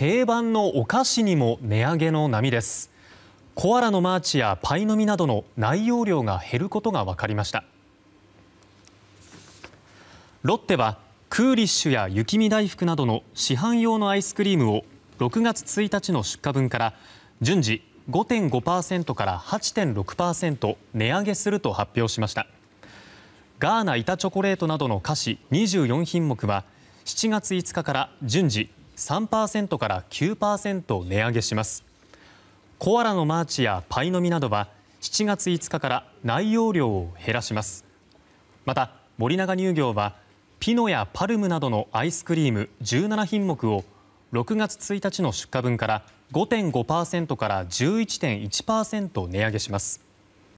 定番のお菓子にも値上げの波ですコアラのマーチやパイの実などの内容量が減ることが分かりましたロッテはクーリッシュや雪見大福などの市販用のアイスクリームを6月1日の出荷分から順次5.5％から8.6％値上げすると発表しましたガーナ板チョコレートなどの菓子24品目は7月5日から順次3%から9％値上げしますコアラのマーチやパイの実などは7月5日から内容量を減らしますまた森永乳業はピノやパルムなどのアイスクリーム17品目を6月1日の出荷分から5.5％から11.1％値上げします。